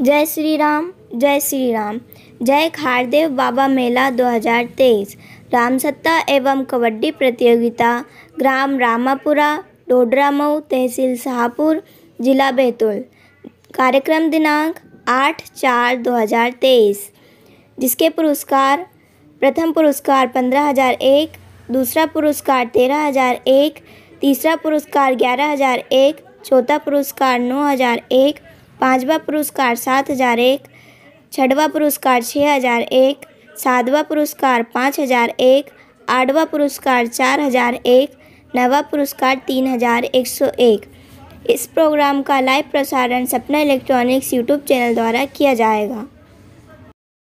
जय श्री राम जय श्री राम जय खारदेव बाबा मेला 2023 राम सत्ता एवं कबड्डी प्रतियोगिता ग्राम रामापुरा डोडरा मऊ तहसील शाहपुर जिला बैतूल कार्यक्रम दिनांक आठ चार 2023 जिसके पुरस्कार प्रथम पुरस्कार पंद्रह हज़ार एक दूसरा पुरस्कार तेरह हज़ार एक तीसरा पुरस्कार ग्यारह हज़ार एक चौथा पुरस्कार नौ हज़ार एक पाँचवा पुरस्कार सात हज़ार एक छठवा पुरस्कार छः हज़ार एक सातवा पुरस्कार पाँच हज़ार एक आठवा पुरस्कार चार हज़ार एक नवा पुरस्कार तीन हज़ार एक सौ एक इस प्रोग्राम का लाइव प्रसारण सपना इलेक्ट्रॉनिक्स यूट्यूब चैनल द्वारा किया जाएगा